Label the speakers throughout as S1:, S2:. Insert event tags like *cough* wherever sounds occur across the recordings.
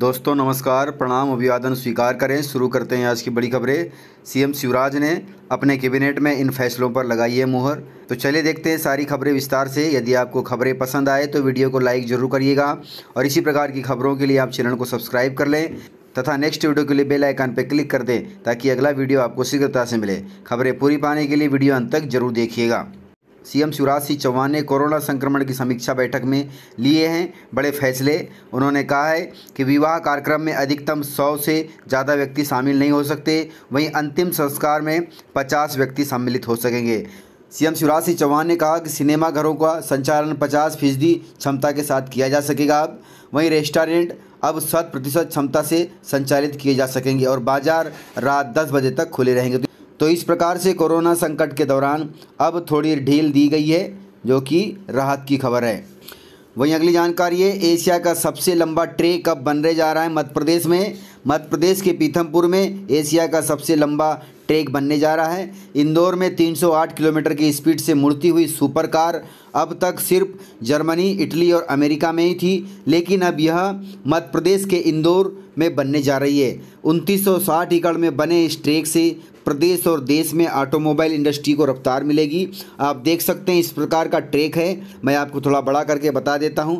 S1: दोस्तों नमस्कार प्रणाम अभिवादन स्वीकार करें शुरू करते हैं आज की बड़ी खबरें सीएम शिवराज ने अपने कैबिनेट में इन फैसलों पर लगाई है मुहर तो चलिए देखते हैं सारी खबरें विस्तार से यदि आपको खबरें पसंद आए तो वीडियो को लाइक जरूर करिएगा और इसी प्रकार की खबरों के लिए आप चैनल को सब्सक्राइब कर लें तथा नेक्स्ट वीडियो के लिए बेल आइकन पर क्लिक कर दें ताकि अगला वीडियो आपको शीघ्रता से मिले खबरें पूरी पाने के लिए वीडियो अंत तक जरूर देखिएगा सीएम शिवराज सिंह चौहान ने कोरोना संक्रमण की समीक्षा बैठक में लिए हैं बड़े फैसले उन्होंने कहा है कि विवाह कार्यक्रम में अधिकतम 100 से ज़्यादा व्यक्ति शामिल नहीं हो सकते वहीं अंतिम संस्कार में 50 व्यक्ति सम्मिलित हो सकेंगे सीएम शिवराज सिंह चौहान ने कहा कि सिनेमाघरों का संचालन पचास फीसदी क्षमता के साथ किया जा सकेगा अब वहीं रेस्टोरेंट अब शत प्रतिशत क्षमता से संचालित किए जा सकेंगे और बाजार रात दस बजे तक खुले रहेंगे तो इस प्रकार से कोरोना संकट के दौरान अब थोड़ी ढील दी गई है जो कि राहत की खबर है वहीं अगली जानकारी है एशिया का सबसे लंबा ट्रेक अब बनने जा रहा है मध्य प्रदेश में मध्य प्रदेश के पीथमपुर में एशिया का सबसे लंबा ट्रैक बनने जा रहा है इंदौर में 308 किलोमीटर की स्पीड से मुड़ती हुई सुपर कार अब तक सिर्फ जर्मनी इटली और अमेरिका में ही थी लेकिन अब यह मध्य प्रदेश के इंदौर में बनने जा रही है 2960 एकड़ में बने इस ट्रैक से प्रदेश और देश में ऑटोमोबाइल इंडस्ट्री को रफ्तार मिलेगी आप देख सकते हैं इस प्रकार का ट्रेक है मैं आपको थोड़ा बड़ा करके बता देता हूँ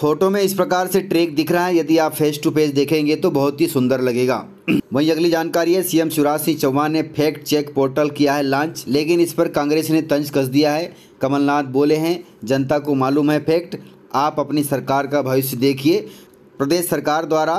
S1: फोटो में इस प्रकार से ट्रेक दिख रहा है यदि आप फेस टू फेस देखेंगे तो बहुत ही सुंदर लगेगा *clears throat* वहीं अगली जानकारी है सीएम शिवराज सिंह चौहान ने फैक्ट चेक पोर्टल किया है लॉन्च लेकिन इस पर कांग्रेस ने तंज कस दिया है कमलनाथ बोले हैं जनता को मालूम है फैक्ट आप अपनी सरकार का भविष्य देखिए प्रदेश सरकार द्वारा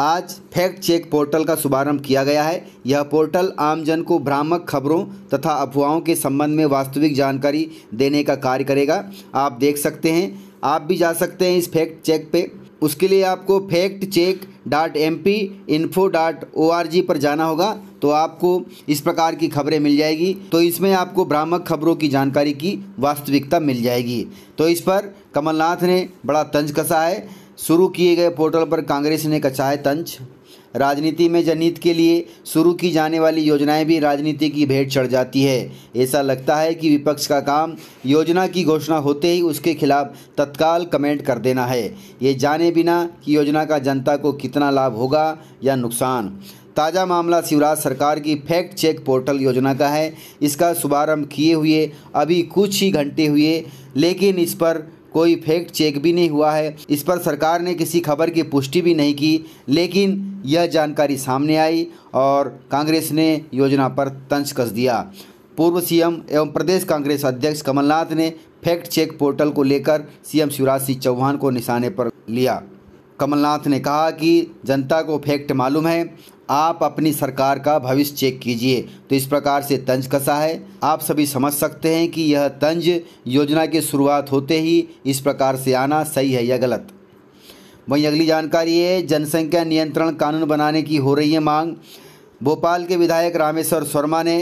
S1: आज फैक्ट चेक पोर्टल का शुभारंभ किया गया है यह पोर्टल आमजन को भ्रामक खबरों तथा अफवाहों के संबंध में वास्तविक जानकारी देने का कार्य करेगा आप देख सकते हैं आप भी जा सकते हैं इस फैक्ट चेक पे उसके लिए आपको fact check dot M P info dot O R G पर जाना होगा तो आपको इस प्रकार की खबरें मिल जाएगी तो इसमें आपको भ्रामक खबरों की जानकारी की वास्तविकता मिल जाएगी तो इस पर कमलनाथ ने बड़ा तंज कसा है शुरू किए गए पोर्टल पर कांग्रेस ने कचाए तंज राजनीति में जनहित के लिए शुरू की जाने वाली योजनाएं भी राजनीति की भेंट चढ़ जाती है ऐसा लगता है कि विपक्ष का काम योजना की घोषणा होते ही उसके खिलाफ तत्काल कमेंट कर देना है ये जाने बिना कि योजना का जनता को कितना लाभ होगा या नुकसान ताज़ा मामला शिवराज सरकार की फैक्ट चेक पोर्टल योजना का है इसका शुभारम्भ किए हुए अभी कुछ ही घंटे हुए लेकिन इस पर कोई फैक्ट चेक भी नहीं हुआ है इस पर सरकार ने किसी खबर की पुष्टि भी नहीं की लेकिन यह जानकारी सामने आई और कांग्रेस ने योजना पर तंज कस दिया पूर्व सीएम एवं प्रदेश कांग्रेस अध्यक्ष कमलनाथ ने फैक्ट चेक पोर्टल को लेकर सीएम शिवराज सिंह चौहान को निशाने पर लिया कमलनाथ ने कहा कि जनता को फैक्ट मालूम है आप अपनी सरकार का भविष्य चेक कीजिए तो इस प्रकार से तंज कसा है आप सभी समझ सकते हैं कि यह तंज योजना की शुरुआत होते ही इस प्रकार से आना सही है या गलत वहीं अगली जानकारी है जनसंख्या नियंत्रण कानून बनाने की हो रही है मांग भोपाल के विधायक रामेश्वर शर्मा ने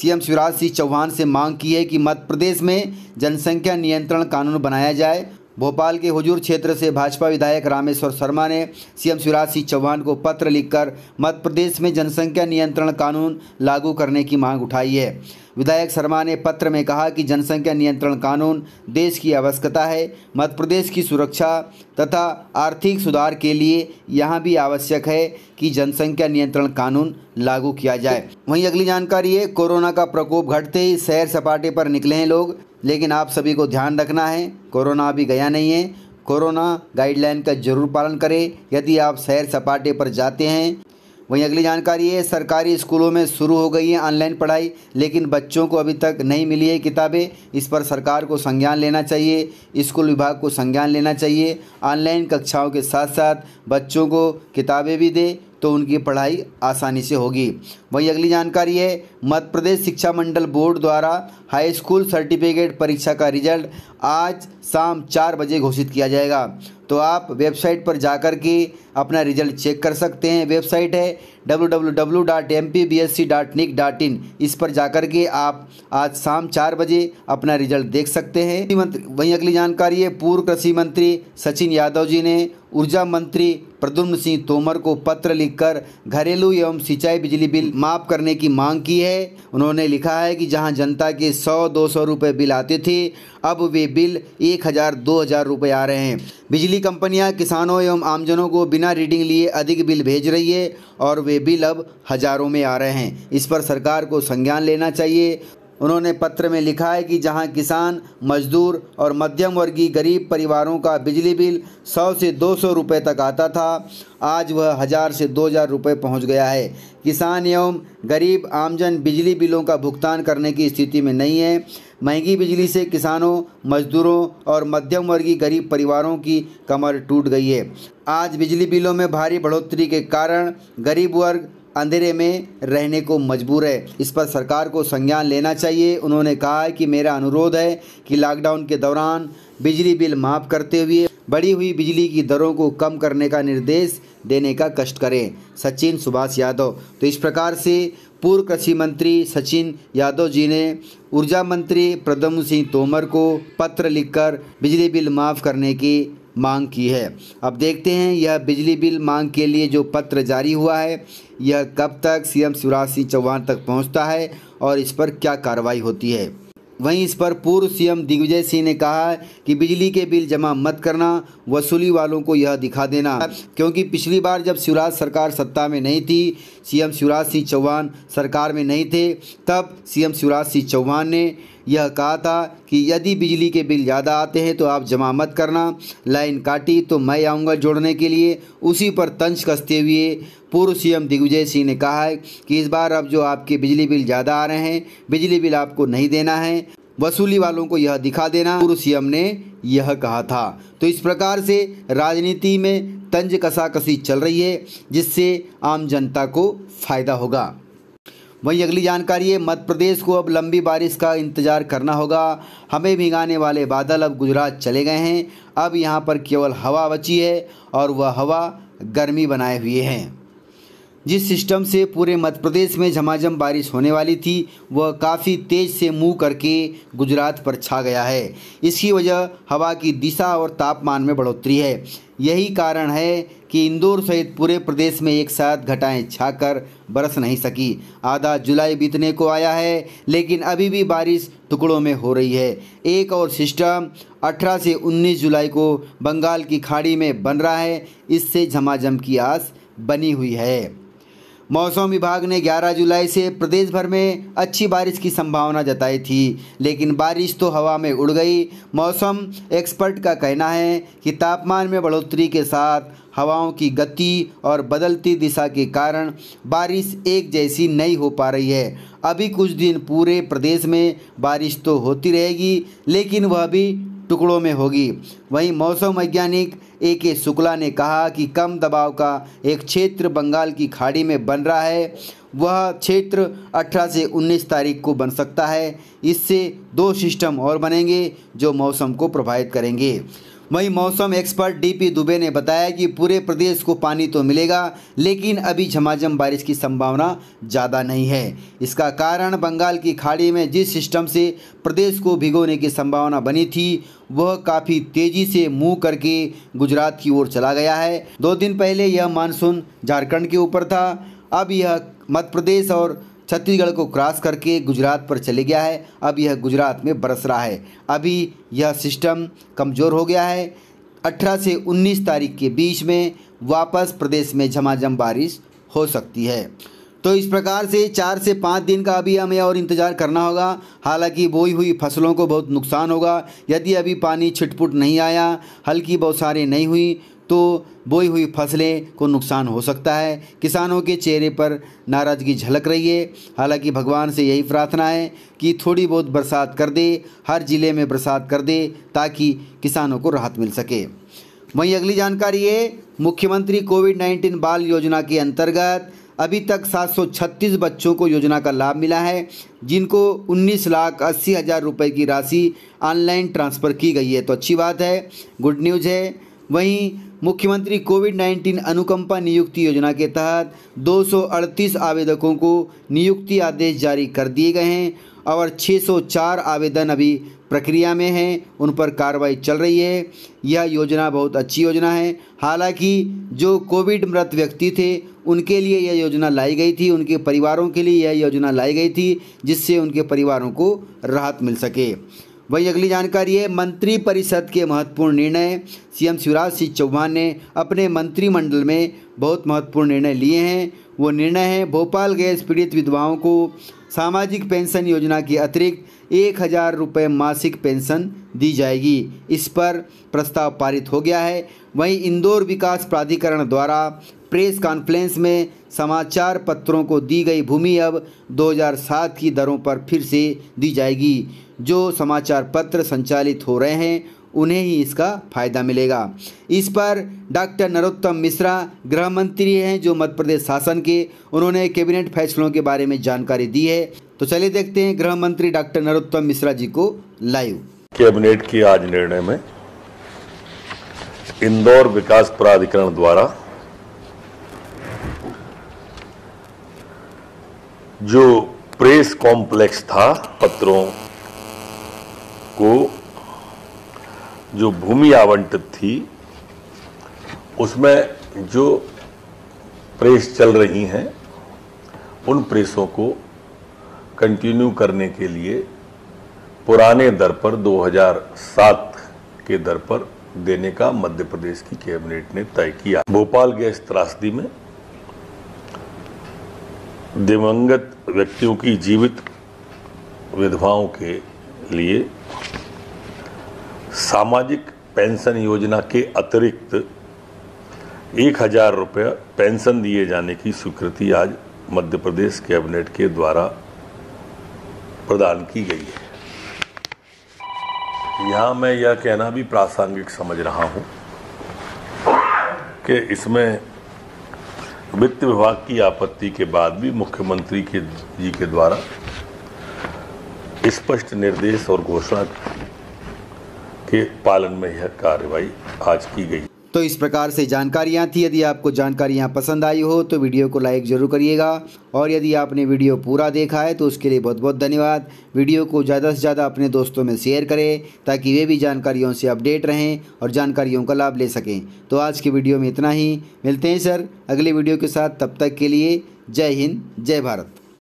S1: सीएम शिवराज सिंह चौहान से मांग की है कि मध्य प्रदेश में जनसंख्या नियंत्रण कानून बनाया जाए भोपाल के हुजूर क्षेत्र से भाजपा विधायक रामेश्वर शर्मा ने सीएम शिवराज सिंह चौहान को पत्र लिखकर मध्य प्रदेश में जनसंख्या नियंत्रण कानून लागू करने की मांग उठाई है विधायक शर्मा ने पत्र में कहा कि जनसंख्या नियंत्रण कानून देश की आवश्यकता है मध्य प्रदेश की सुरक्षा तथा आर्थिक सुधार के लिए यहाँ भी आवश्यक है कि जनसंख्या नियंत्रण कानून लागू किया जाए वहीं अगली जानकारी है कोरोना का प्रकोप घटते ही सैर सपाटे पर निकले हैं लोग लेकिन आप सभी को ध्यान रखना है कोरोना अभी गया नहीं है कोरोना गाइडलाइन का जरूर पालन करें यदि आप सैर सपाटे पर जाते हैं वहीं अगली जानकारी है सरकारी स्कूलों में शुरू हो गई है ऑनलाइन पढ़ाई लेकिन बच्चों को अभी तक नहीं मिली है किताबें इस पर सरकार को संज्ञान लेना चाहिए स्कूल विभाग को संज्ञान लेना चाहिए ऑनलाइन कक्षाओं के साथ साथ बच्चों को किताबें भी दे तो उनकी पढ़ाई आसानी से होगी वहीं अगली जानकारी है मध्य प्रदेश शिक्षा मंडल बोर्ड द्वारा हाई स्कूल सर्टिफिकेट परीक्षा का रिजल्ट आज शाम चार बजे घोषित किया जाएगा तो आप वेबसाइट पर जाकर के अपना रिजल्ट चेक कर सकते हैं वेबसाइट है www.mpbsc.nic.in इस पर जाकर के आप आज शाम चार बजे अपना रिजल्ट देख सकते हैं वहीं अगली जानकारी है पूर्व कृषि मंत्री सचिन यादव जी ने ऊर्जा मंत्री प्रद्युम्न सिंह तोमर को पत्र लिखकर घरेलू एवं सिंचाई बिजली बिल माफ करने की मांग की है है उन्होंने लिखा है कि जहां जनता के 100-200 रुपए बिल आते थे अब वे बिल 1000-2000 रुपए आ रहे हैं बिजली कंपनियां किसानों एवं आमजनों को बिना रीडिंग लिए अधिक बिल भेज रही है और वे बिल अब हज़ारों में आ रहे हैं इस पर सरकार को संज्ञान लेना चाहिए उन्होंने पत्र में लिखा है कि जहां किसान मजदूर और मध्यम वर्गीय गरीब परिवारों का बिजली बिल 100 से 200 रुपए तक आता था आज वह हज़ार से 2000 रुपये पहुँच गया है किसान एवं गरीब आमजन बिजली बिलों का भुगतान करने की स्थिति में नहीं है महंगी बिजली से किसानों मजदूरों और मध्यम वर्गीय गरीब परिवारों की कमर टूट गई है आज बिजली बिलों में भारी बढ़ोतरी के कारण गरीब वर्ग अंधेरे में रहने को मजबूर है इस पर सरकार को संज्ञान लेना चाहिए उन्होंने कहा है कि मेरा अनुरोध है कि लॉकडाउन के दौरान बिजली बिल माफ़ करते हुए बढ़ी हुई बिजली की दरों को कम करने का निर्देश देने का कष्ट करें सचिन सुभाष यादव तो इस प्रकार से पूर्व कृषि मंत्री सचिन यादव जी ने ऊर्जा मंत्री प्रदम सिंह तोमर को पत्र लिखकर बिजली बिल माफ़ करने की मांग की है अब देखते हैं यह बिजली बिल मांग के लिए जो पत्र जारी हुआ है यह कब तक सीएम शिवराज सिंह चौहान तक पहुंचता है और इस पर क्या कार्रवाई होती है वहीं इस पर पूर्व सीएम दिग्विजय सिंह ने कहा कि बिजली के बिल जमा मत करना वसूली वालों को यह दिखा देना क्योंकि पिछली बार जब शिवराज सरकार सत्ता में नहीं थी सीएम शिवराज सिंह चौहान सरकार में नहीं थे तब सीएम शिवराज सिंह चौहान ने यह कहा था कि यदि बिजली के बिल ज़्यादा आते हैं तो आप जमा मत करना लाइन काटी तो मैं आऊँगा जोड़ने के लिए उसी पर तंज कसते हुए पूर्व सीएम दिग्विजय सिंह ने कहा है कि इस बार अब जो आपके बिजली बिल ज़्यादा आ रहे हैं बिजली बिल आपको नहीं देना है वसूली वालों को यह दिखा देना पूर्व सीएम ने यह कहा था तो इस प्रकार से राजनीति में तंज कसाकसी चल रही है जिससे आम जनता को फायदा होगा वहीं अगली जानकारी है मध्य प्रदेश को अब लंबी बारिश का इंतजार करना होगा हमें भिगाने वाले बादल अब गुजरात चले गए हैं अब यहाँ पर केवल हवा बची है और वह हवा गर्मी बनाए हुए हैं जिस सिस्टम से पूरे मध्य प्रदेश में झमाझम बारिश होने वाली थी वह काफ़ी तेज़ से मुंह करके गुजरात पर छा गया है इसकी वजह हवा की दिशा और तापमान में बढ़ोतरी है यही कारण है कि इंदौर सहित पूरे प्रदेश में एक साथ घटाएं छाकर बरस नहीं सकी आधा जुलाई बीतने को आया है लेकिन अभी भी बारिश टुकड़ों में हो रही है एक और सिस्टम 18 से 19 जुलाई को बंगाल की खाड़ी में बन रहा है इससे झमाझम की आस बनी हुई है मौसम विभाग ने 11 जुलाई से प्रदेश भर में अच्छी बारिश की संभावना जताई थी लेकिन बारिश तो हवा में उड़ गई मौसम एक्सपर्ट का कहना है कि तापमान में बढ़ोतरी के साथ हवाओं की गति और बदलती दिशा के कारण बारिश एक जैसी नहीं हो पा रही है अभी कुछ दिन पूरे प्रदेश में बारिश तो होती रहेगी लेकिन वह भी टुकड़ों में होगी वहीं मौसम वैज्ञानिक ए के शुक्ला ने कहा कि कम दबाव का एक क्षेत्र बंगाल की खाड़ी में बन रहा है वह क्षेत्र 18 से 19 तारीख को बन सकता है इससे दो सिस्टम और बनेंगे जो मौसम को प्रभावित करेंगे वहीं मौसम एक्सपर्ट डीपी दुबे ने बताया कि पूरे प्रदेश को पानी तो मिलेगा लेकिन अभी झमाझम बारिश की संभावना ज़्यादा नहीं है इसका कारण बंगाल की खाड़ी में जिस सिस्टम से प्रदेश को भिगोने की संभावना बनी थी वह काफ़ी तेज़ी से मुँह करके गुजरात की ओर चला गया है दो दिन पहले यह मानसून झारखंड के ऊपर था अब यह मध्य प्रदेश और छत्तीसगढ़ को क्रॉस करके गुजरात पर चले गया है अब यह गुजरात में बरस रहा है अभी यह सिस्टम कमज़ोर हो गया है 18 से 19 तारीख के बीच में वापस प्रदेश में झमाझम बारिश हो सकती है तो इस प्रकार से चार से पाँच दिन का अभी हमें और इंतज़ार करना होगा हालांकि बोई हुई फसलों को बहुत नुकसान होगा यदि अभी पानी छिटपुट नहीं आया हल्की बौसारें नहीं हुई तो बोई हुई फसलें को नुकसान हो सकता है किसानों के चेहरे पर नाराज़गी झलक रही है हालांकि भगवान से यही प्रार्थना है कि थोड़ी बहुत बरसात कर दे हर ज़िले में बरसात कर दे ताकि किसानों को राहत मिल सके वहीं अगली जानकारी है मुख्यमंत्री कोविड नाइन्टीन बाल योजना के अंतर्गत अभी तक 736 बच्चों को योजना का लाभ मिला है जिनको उन्नीस लाख अस्सी हज़ार रुपये की राशि ऑनलाइन ट्रांसफ़र की गई है तो अच्छी बात है गुड न्यूज़ है वहीं मुख्यमंत्री कोविड 19 अनुकंपा नियुक्ति योजना के तहत 238 आवेदकों को नियुक्ति आदेश जारी कर दिए गए हैं और 604 आवेदन अभी प्रक्रिया में हैं उन पर कार्रवाई चल रही है यह योजना बहुत अच्छी योजना है हालांकि जो कोविड मृत व्यक्ति थे उनके लिए यह योजना लाई गई थी उनके परिवारों के लिए यह योजना लाई गई थी जिससे उनके परिवारों को राहत मिल सके वहीं अगली जानकारी है मंत्री परिषद के महत्वपूर्ण निर्णय सीएम शिवराज सिंह चौहान ने अपने मंत्रिमंडल में बहुत महत्वपूर्ण निर्णय लिए हैं वो निर्णय है भोपाल गैस पीड़ित विधवाओं को सामाजिक पेंशन योजना के अतिरिक्त एक हज़ार रुपये मासिक पेंशन दी जाएगी इस पर प्रस्ताव पारित हो गया है वहीं इंदौर विकास प्राधिकरण द्वारा प्रेस कॉन्फ्रेंस में समाचार पत्रों को दी गई भूमि अब 2007 की दरों पर फिर से दी जाएगी जो समाचार पत्र संचालित हो रहे हैं उन्हें ही इसका फायदा मिलेगा इस पर डॉक्टर नरोत्तम मिश्रा गृह मंत्री हैं जो मध्य प्रदेश शासन के उन्होंने कैबिनेट फैसलों के बारे में जानकारी दी है तो चलिए देखते हैं गृह मंत्री डॉक्टर नरोत्तम मिश्रा जी को लाइव
S2: कैबिनेट की आज निर्णय में इंदौर विकास प्राधिकरण द्वारा जो प्रेस कॉम्प्लेक्स था पत्रों को जो भूमि आवंटित थी उसमें जो प्रेस चल रही हैं उन प्रेसों को कंटिन्यू करने के लिए पुराने दर पर 2007 के दर पर देने का मध्य प्रदेश की कैबिनेट ने तय किया भोपाल गैस त्रासदी में दिवंगत व्यक्तियों की जीवित विधवाओं के लिए सामाजिक पेंशन योजना के अतिरिक्त एक हजार रुपये पेंशन दिए जाने की स्वीकृति आज मध्य प्रदेश कैबिनेट के द्वारा प्रदान की गई है यहाँ मैं यह कहना भी प्रासंगिक समझ रहा हूँ कि इसमें वित्त विभाग की आपत्ति के बाद भी मुख्यमंत्री के जी के द्वारा स्पष्ट निर्देश और घोषणा के पालन में यह कार्रवाई आज की गई
S1: तो इस प्रकार से जानकारियाँ थी यदि आपको जानकारियाँ पसंद आई हो तो वीडियो को लाइक ज़रूर करिएगा और यदि आपने वीडियो पूरा देखा है तो उसके लिए बहुत बहुत धन्यवाद वीडियो को ज़्यादा से ज़्यादा अपने दोस्तों में शेयर करें ताकि वे भी जानकारियों से अपडेट रहें और जानकारियों का लाभ ले सकें तो आज की वीडियो में इतना ही मिलते हैं सर अगले वीडियो के साथ तब तक के लिए जय हिंद जय भारत